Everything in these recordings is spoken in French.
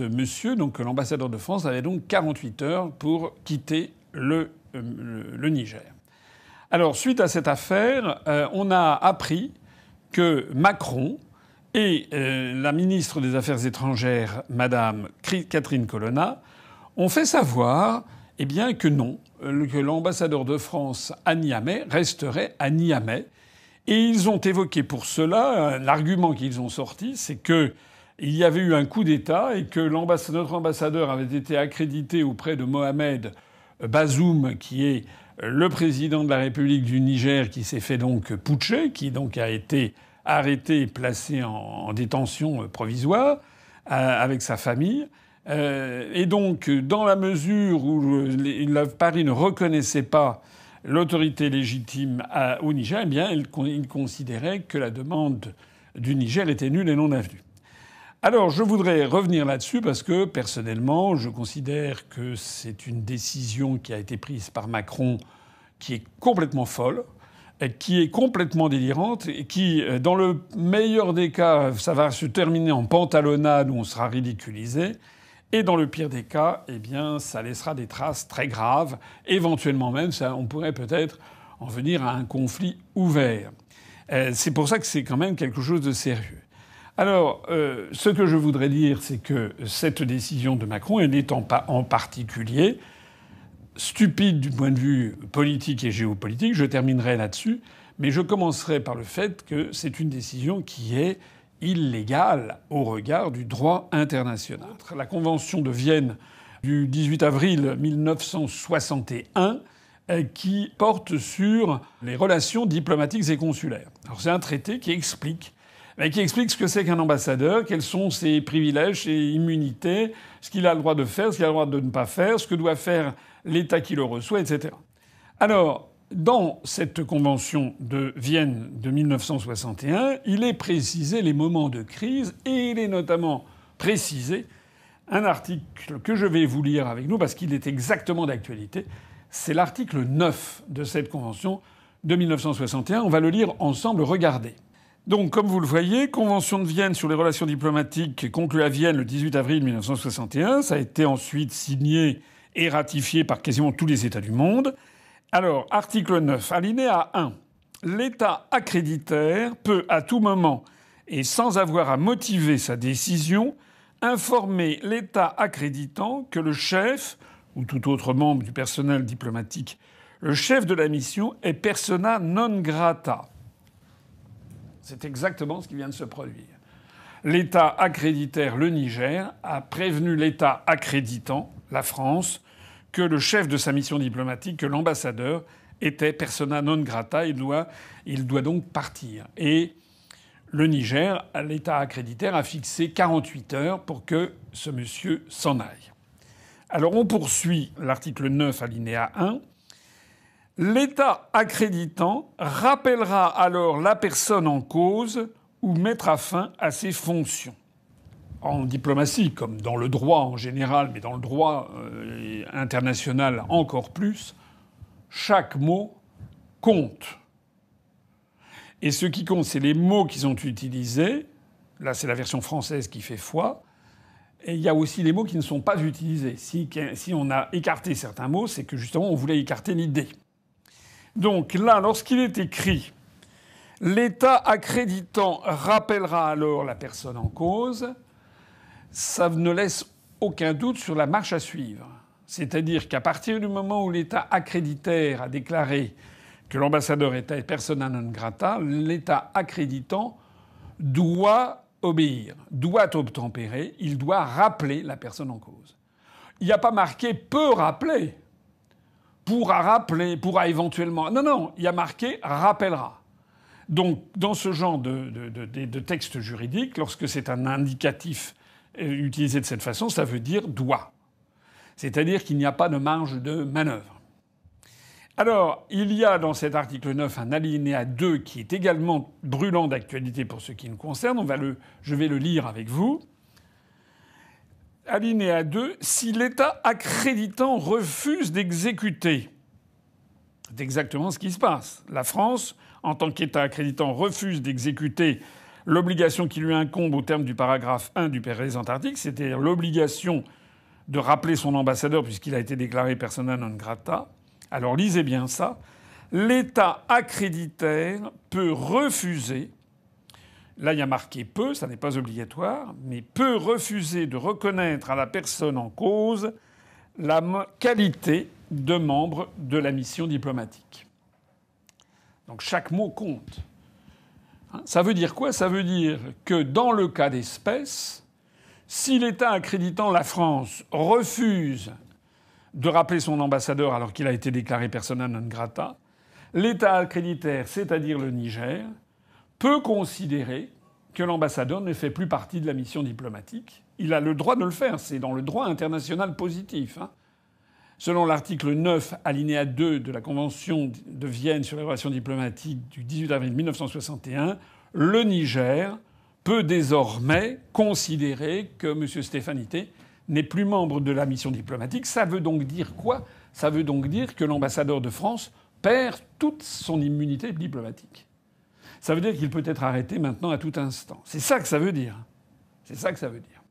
monsieur, donc l'ambassadeur de France, avait donc 48 heures pour quitter euh, le, Niger. Alors, suite à cette affaire, euh, on a appris que Macron et euh, la ministre des Affaires étrangères, Madame Catherine Colonna, ont fait savoir, eh bien, que non, que l'ambassadeur de France à Niamey resterait à Niamey. Et ils ont évoqué pour cela, l'argument qu'ils ont sorti, c'est que il y avait eu un coup d'État et que notre ambassadeur avait été accrédité auprès de Mohamed Bazoum, qui est le président de la République du Niger, qui s'est fait donc putcher, qui donc a été arrêté et placé en, détention provisoire euh, avec sa famille. Euh, et donc, dans la mesure où Paris ne reconnaissait pas l'autorité légitime au Niger, eh bien, il considérait que la demande du Niger était nulle et non avenue. Alors, je voudrais revenir là-dessus parce que, personnellement, je considère que c'est une décision qui a été prise par Macron qui est complètement folle, qui est complètement délirante, et qui, euh, dans le meilleur des cas, ça va se terminer en pantalonnade où on sera ridiculisé. Et dans le pire des cas, eh bien, ça laissera des traces très graves. Éventuellement même, on pourrait peut-être en venir à un conflit ouvert. Euh, c'est pour ça que c'est quand même quelque chose de sérieux. Alors, euh, ce que je voudrais dire, c'est que cette décision de Macron, elle n'étant pas en particulier stupide du point de vue politique et géopolitique, je terminerai là-dessus, mais je commencerai par le fait que c'est une décision qui est illégale au regard du droit international. La Convention de Vienne du 18 avril 1961 euh, qui porte sur les relations diplomatiques et consulaires. Alors c'est un traité qui explique mais qui explique ce que c'est qu'un ambassadeur, quels sont ses privilèges, ses immunités, ce qu'il a le droit de faire, ce qu'il a le droit de ne pas faire, ce que doit faire l'État qui le reçoit, etc. Alors, dans cette convention de Vienne de 1961, il est précisé les moments de crise et il est notamment précisé un article que je vais vous lire avec nous parce qu'il est exactement d'actualité. C'est l'article 9 de cette convention de 1961. On va le lire ensemble. Regardez. Donc, comme vous le voyez, Convention de Vienne sur les relations diplomatiques conclue à Vienne le 18 avril 1961. Ça a été ensuite signé et ratifié par quasiment tous les États du monde. Alors, article 9, alinéa 1. L'État accréditaire peut à tout moment et sans avoir à motiver sa décision informer l'État accréditant que le chef ou tout autre membre du personnel diplomatique, le chef de la mission est persona non grata. C'est exactement ce qui vient de se produire. L'État accréditaire, le Niger, a prévenu l'État accréditant, la France, que le chef de sa mission diplomatique, que l'ambassadeur, était persona non grata. Il doit, il doit donc partir. Et le Niger, l'État accréditaire, a fixé 48 heures pour que ce monsieur s'en aille. Alors on poursuit l'article 9 alinéa 1. L'État accréditant rappellera alors la personne en cause ou mettra fin à ses fonctions. En diplomatie, comme dans le droit en général, mais dans le droit euh, international encore plus, chaque mot compte. Et ce qui compte, c'est les mots qu'ils ont utilisés. Là, c'est la version française qui fait foi. Et il y a aussi les mots qui ne sont pas utilisés. Si, on a écarté certains mots, c'est que justement on voulait écarter l'idée. Donc là, lorsqu'il est écrit L'État accréditant rappellera alors la personne en cause, ça ne laisse aucun doute sur la marche à suivre. C'est-à-dire qu'à partir du moment où l'État accréditaire a déclaré que l'ambassadeur était persona non grata, l'État accréditant doit obéir, doit obtempérer, il doit rappeler la personne en cause. Il n'y a pas marqué peut rappeler pourra rappeler, pourra éventuellement. Non, non, il y a marqué rappellera. Donc, dans ce genre de, texte juridique, lorsque c'est un indicatif euh, utilisé de cette façon, ça veut dire doit. C'est-à-dire qu'il n'y a pas de marge de manœuvre. Alors, il y a dans cet article 9 un alinéa 2 qui est également brûlant d'actualité pour ce qui nous concerne. On va le... Je vais le lire avec vous alinéa 2, si l'État accréditant refuse d'exécuter. C'est exactement ce qui se passe. La France, en tant qu'État accréditant, refuse d'exécuter l'obligation qui lui incombe au terme du paragraphe 1 du des Antarctiques, c'est-à-dire l'obligation de rappeler son ambassadeur puisqu'il a été déclaré persona non grata. Alors lisez bien ça. L'État accréditaire peut refuser Là, il y a marqué peu ». ça n'est pas obligatoire, mais peut refuser de reconnaître à la personne en cause la qualité de membre de la mission diplomatique. Donc chaque mot compte. Hein, ça veut dire quoi Ça veut dire que dans le cas d'espèce, si l'État accréditant la France refuse de rappeler son ambassadeur alors qu'il a été déclaré persona non grata, l'État accréditaire, c'est-à-dire le Niger, peut considérer que l'ambassadeur ne fait plus partie de la mission diplomatique. Il a le droit de le faire, c'est dans le droit international positif. Hein. Selon l'article 9, alinéa 2 de la Convention de Vienne sur les relations diplomatiques du 18 avril 1961, le Niger peut désormais considérer que M. Stéphanité n'est plus membre de la mission diplomatique. Ça veut donc dire quoi Ça veut donc dire que l'ambassadeur de France perd toute son immunité diplomatique. Ça veut dire qu'il peut être arrêté maintenant à tout instant. C'est ça que ça veut dire. C'est ça que ça veut dire.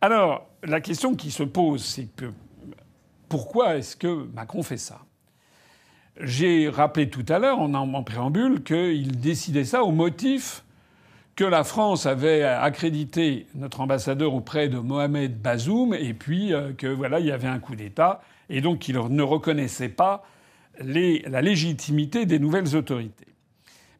Alors, la question qui se pose, c'est pourquoi est-ce que Macron fait ça J'ai rappelé tout à l'heure, en, préambule, qu'il décidait ça au motif que la France avait accrédité notre ambassadeur auprès de Mohamed Bazoum et puis qu'il euh, que voilà, il y avait un coup d'État et donc qu'il ne reconnaissait pas la légitimité des nouvelles autorités.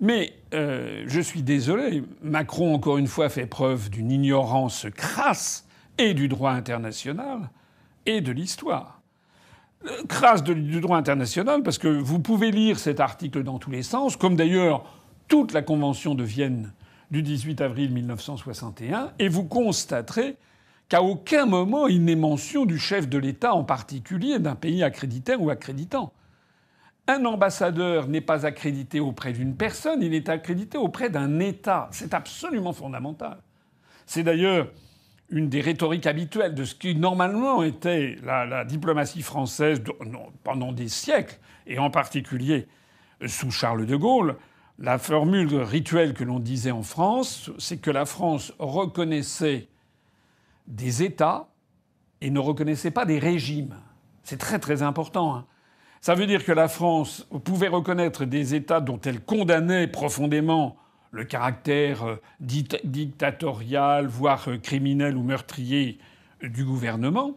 Mais euh, je suis désolé, Macron, encore une fois, fait preuve d'une ignorance crasse et du droit international et de l'histoire. Euh, crasse du droit international, parce que vous pouvez lire cet article dans tous les sens, comme d'ailleurs toute la Convention de Vienne du 18 avril 1961, et vous constaterez qu'à aucun moment il n'est mention du chef de l'État en particulier d'un pays accréditaire ou accréditant. Un ambassadeur n'est pas accrédité auprès d'une personne, il est accrédité auprès d'un État. C'est absolument fondamental. C'est d'ailleurs une des rhétoriques habituelles de ce qui normalement était la, diplomatie française pendant des siècles, et en particulier euh, sous Charles de Gaulle. La formule rituelle que l'on disait en France, c'est que la France reconnaissait des États et ne reconnaissait pas des régimes. C'est très très important. Hein. Ça veut dire que la France pouvait reconnaître des États dont elle condamnait profondément le caractère euh, dictatorial, voire euh, criminel ou meurtrier du gouvernement,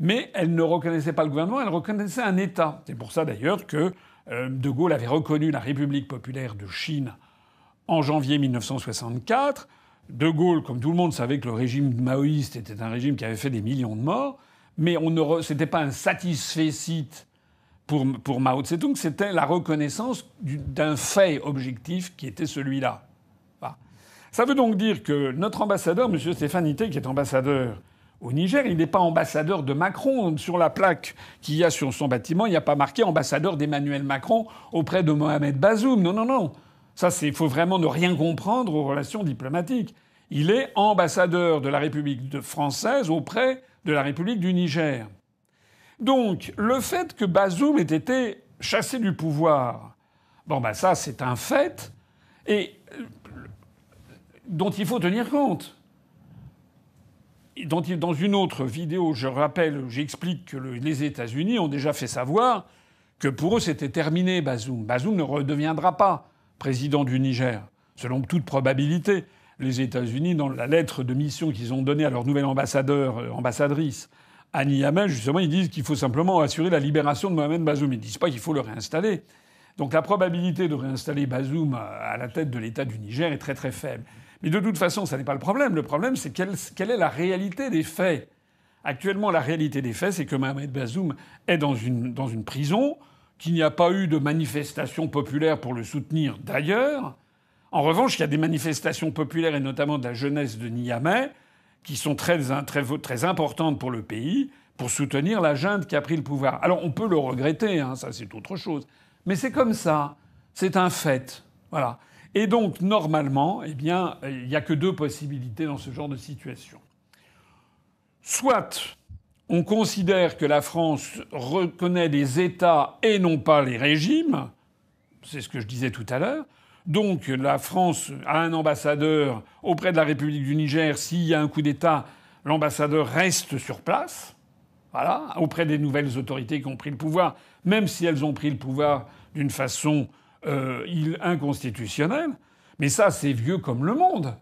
mais elle ne reconnaissait pas le gouvernement, elle reconnaissait un État. C'est pour ça d'ailleurs que euh, De Gaulle avait reconnu la République populaire de Chine en janvier 1964. De Gaulle, comme tout le monde, savait que le régime maoïste était un régime qui avait fait des millions de morts, mais on n'était c'était pas un site pour, Mao Tse-tung, c'était la reconnaissance d'un fait objectif qui était celui-là. Ça veut donc dire que notre ambassadeur, M. Stéphane Ité, qui est ambassadeur au Niger, il n'est pas ambassadeur de Macron. Sur la plaque qu'il y a sur son bâtiment, il n'y a pas marqué ambassadeur d'Emmanuel Macron auprès de Mohamed Bazoum. Non, non, non. Ça, il faut vraiment ne rien comprendre aux relations diplomatiques. Il est ambassadeur de la République française auprès de la République du Niger. Donc, le fait que Bazoum ait été chassé du pouvoir, bon, ben ça, c'est un fait, et euh, dont il faut tenir compte. Dans une autre vidéo, je rappelle, j'explique que les États-Unis ont déjà fait savoir que pour eux, c'était terminé, Bazoum. Bazoum ne redeviendra pas président du Niger, selon toute probabilité les États-Unis, dans la lettre de mission qu'ils ont donnée à leur nouvel ambassadeur, euh, ambassadrice, à Niamey, justement, ils disent qu'il faut simplement assurer la libération de Mohamed Bazoum. Ils ne disent pas qu'il faut le réinstaller. Donc la probabilité de réinstaller Bazoum euh, à la tête de l'État du Niger est très très faible. Mais de toute façon, ça n'est pas le problème. Le problème, c'est quelle, est la réalité des faits. Actuellement, la réalité des faits, c'est que Mohamed Bazoum est dans une, dans une prison, qu'il n'y a pas eu de manifestation populaire pour le soutenir d'ailleurs. En revanche, il y a des manifestations populaires, et notamment de la jeunesse de Niamey, qui sont très, très, importantes pour le pays, pour soutenir la junte qui a pris le pouvoir. Alors on peut le regretter, hein, ça c'est autre chose. Mais c'est comme ça, c'est un fait. Voilà. Et donc normalement, eh bien, il n'y a que deux possibilités dans ce genre de situation. Soit on considère que la France reconnaît les États et non pas les régimes, c'est ce que je disais tout à l'heure, donc la France a un ambassadeur auprès de la République du Niger. S'il y a un coup d'État, l'ambassadeur reste sur place, voilà, auprès des nouvelles autorités qui ont pris le pouvoir, même si elles ont pris le pouvoir d'une façon euh, inconstitutionnelle. Mais ça, c'est vieux comme le monde.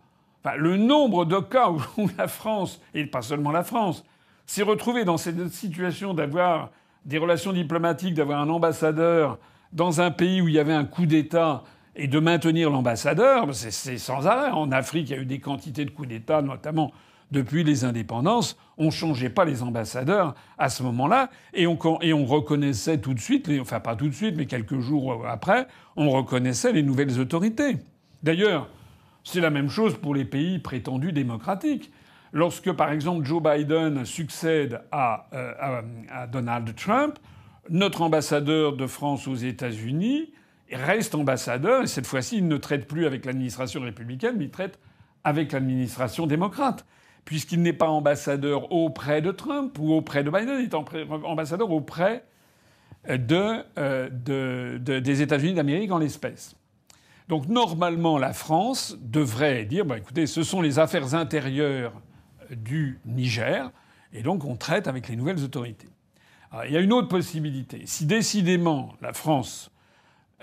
le nombre de cas où la France, et pas seulement la France, s'est retrouvée dans cette situation d'avoir des relations diplomatiques, d'avoir un ambassadeur dans un pays où il y avait un coup d'État et de maintenir l'ambassadeur, c'est sans arrêt. En Afrique, il y a eu des quantités de coups d'État, notamment depuis les indépendances. On ne changeait pas les ambassadeurs à ce moment-là. Et on, et on reconnaissait tout de suite, enfin pas tout de suite, mais quelques jours après, on reconnaissait les nouvelles autorités. D'ailleurs, c'est la même chose pour les pays prétendus démocratiques. Lorsque, par exemple, Joe Biden succède à, euh, à Donald Trump, notre ambassadeur de France aux États-Unis reste ambassadeur, et cette fois-ci, il ne traite plus avec l'administration républicaine, mais il traite avec l'administration démocrate, puisqu'il n'est pas ambassadeur auprès de Trump ou auprès de Biden, il est ambassadeur auprès euh, euh, des États-Unis d'Amérique en l'espèce. Donc normalement, la France devrait dire bah, écoutez, ce sont les affaires intérieures du Niger, et donc on traite avec les nouvelles autorités. il y a une autre possibilité. Si décidément la France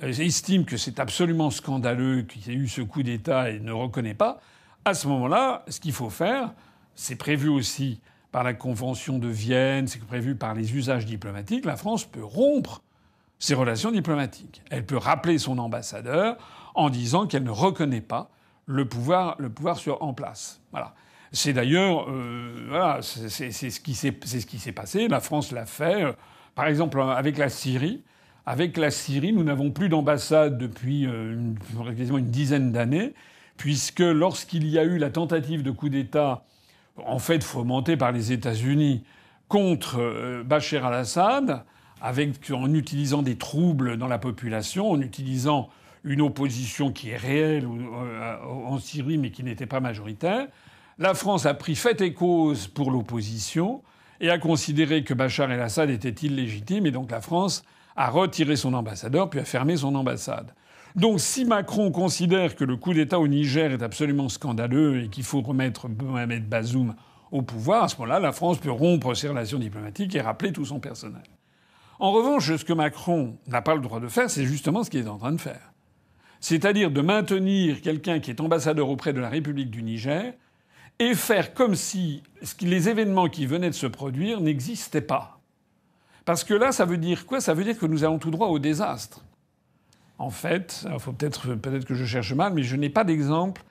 euh, estime que c'est absolument scandaleux qu'il y ait eu ce coup d'État et ne reconnaît pas, à ce moment-là, ce qu'il faut faire, c'est prévu aussi par la Convention de Vienne, c'est prévu par les usages diplomatiques, la France peut rompre ses relations diplomatiques. Elle peut rappeler son ambassadeur en disant qu'elle ne reconnaît pas le pouvoir, le pouvoir sur, en place. Voilà. C'est d'ailleurs euh, voilà, c'est ce qui s'est passé. La France l'a fait, euh, par exemple avec la Syrie avec la Syrie. Nous n'avons plus d'ambassade depuis euh, une, quasiment une dizaine d'années, puisque lorsqu'il y a eu la tentative de coup d'État, en fait fomentée par les États-Unis, contre euh, Bachar al-Assad, avec... en utilisant des troubles dans la population, en utilisant une opposition qui est réelle euh, en Syrie mais qui n'était pas majoritaire, la France a pris fait et cause pour l'opposition et a considéré que Bachar el-Assad était illégitime et donc la France à retirer son ambassadeur, puis à fermer son ambassade. Donc si Macron considère que le coup d'État au Niger est absolument scandaleux et qu'il faut remettre Mohamed Bazoum au pouvoir, à ce moment-là, la France peut rompre ses relations diplomatiques et rappeler tout son personnel. En revanche, ce que Macron n'a pas le droit de faire, c'est justement ce qu'il est en train de faire. C'est-à-dire de maintenir quelqu'un qui est ambassadeur auprès de la République du Niger et faire comme si les événements qui venaient de se produire n'existaient pas. Parce que là, ça veut dire quoi Ça veut dire que nous allons tout droit au désastre. En fait, faut peut-être peut-être que je cherche mal, mais je n'ai pas d'exemple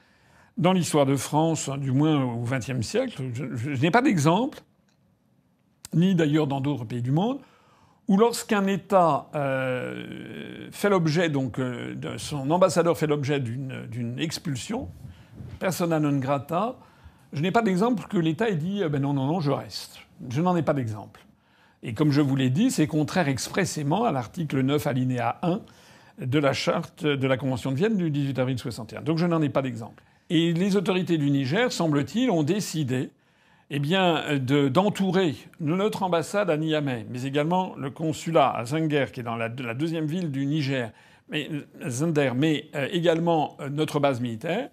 dans l'histoire de France, du moins au XXe siècle, je, n'ai pas d'exemple, ni d'ailleurs dans d'autres pays du monde, où lorsqu'un État euh, fait l'objet, donc euh, son ambassadeur fait l'objet d'une expulsion, persona non grata, je n'ai pas d'exemple que l'État ait dit eh ben non, non, non, je reste. Je n'en ai pas d'exemple. Et comme je vous l'ai dit, c'est contraire expressément à l'article 9 alinéa 1 de la charte de la Convention de Vienne du 18 avril 61. Donc je n'en ai pas d'exemple. Et les autorités du Niger, semble-t-il, ont décidé eh bien, d'entourer notre ambassade à Niamey, mais également le consulat à Zinder, qui est dans la, deuxième ville du Niger, mais, Zinder, mais euh, également euh, notre base militaire.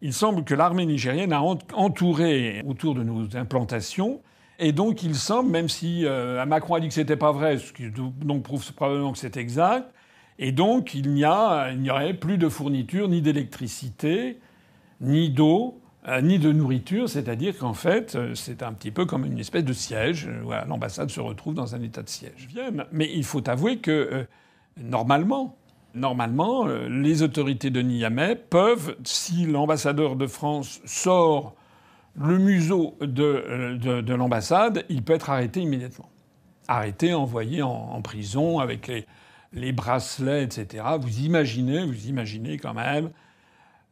Il semble que l'armée nigérienne a entouré autour de nos implantations et donc il semble, même si euh, Macron a dit que c'était pas vrai, ce qui donc prouve probablement que c'est exact, et donc il n'y aurait plus de fourniture, ni d'électricité, ni d'eau, euh, ni de nourriture. C'est-à-dire qu'en fait, euh, c'est un petit peu comme une espèce de siège. L'ambassade se retrouve dans un état de siège. Mais il faut avouer que normalement, normalement, les autorités de Niamey peuvent, si l'ambassadeur de France sort le museau euh, de, l'ambassade, il peut être arrêté immédiatement. Arrêté, envoyé en, prison avec les, bracelets, etc. Vous imaginez, vous imaginez quand même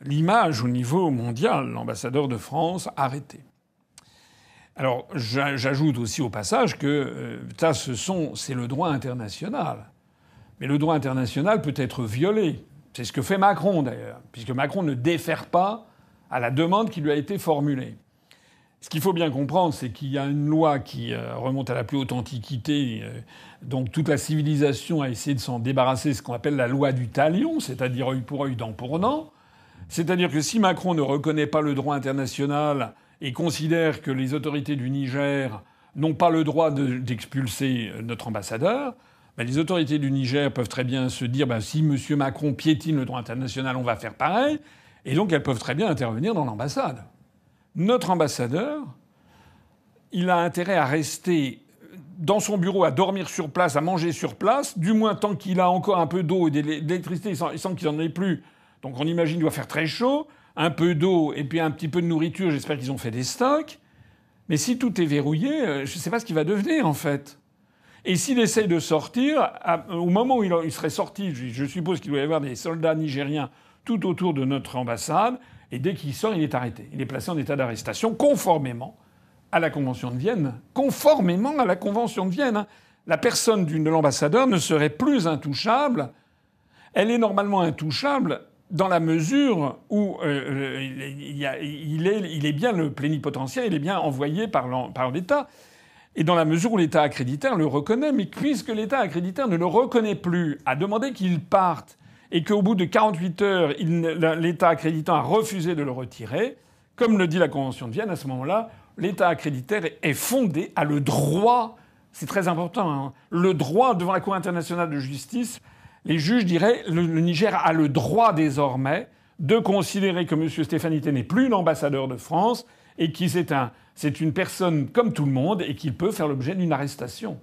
l'image au niveau mondial, l'ambassadeur de France arrêté. Alors j'ajoute aussi au passage que euh, ça, ce sont, c'est le droit international. Mais le droit international peut être violé. C'est ce que fait Macron d'ailleurs, puisque Macron ne défère pas à la demande qui lui a été formulée. Ce qu'il faut bien comprendre, c'est qu'il y a une loi qui euh, remonte à la plus haute antiquité. Euh, donc toute la civilisation a essayé de s'en débarrasser, ce qu'on appelle la loi du talion, c'est-à-dire œil pour œil, dent pour dent. C'est-à-dire que si Macron ne reconnaît pas le droit international et considère que les autorités du Niger n'ont pas le droit d'expulser euh, notre ambassadeur, ben, les autorités du Niger peuvent très bien se dire ben, si M. Macron piétine le droit international, on va faire pareil. Et donc elles peuvent très bien intervenir dans l'ambassade notre ambassadeur, il a intérêt à rester dans son bureau, à dormir sur place, à manger sur place, du moins tant qu'il a encore un peu d'eau et d'électricité, il semble qu'il n'en ait plus. Donc on imagine qu'il doit faire très chaud, un peu d'eau et puis un petit peu de nourriture, j'espère qu'ils ont fait des stocks. Mais si tout est verrouillé, euh, je ne sais pas ce qu'il va devenir en fait. Et s'il essaye de sortir, au moment où il serait sorti, je suppose qu'il doit y avoir des soldats nigériens tout autour de notre ambassade, et dès qu'il sort, il est arrêté. Il est placé en état d'arrestation conformément à la Convention de Vienne. Conformément à la Convention de Vienne. Hein. La personne de l'ambassadeur ne serait plus intouchable. Elle est normalement intouchable dans la mesure où euh, euh, il, est, il est bien le plénipotentiaire, il est bien envoyé par l'État. Et dans la mesure où l'État accréditaire le reconnaît, mais puisque l'État accréditaire ne le reconnaît plus, a demandé qu'il parte et qu'au bout de 48 heures, l'État accréditant a refusé de le retirer, comme le dit la Convention de Vienne, à ce moment-là, l'État accréditaire est fondé, à le droit, c'est très important, hein, le droit devant la Cour internationale de justice, les juges diraient, le, le Niger a le droit désormais de considérer que M. Stéphanité n'est plus l'ambassadeur de France et qu'il est une personne comme tout le monde et qu'il peut faire l'objet d'une arrestation.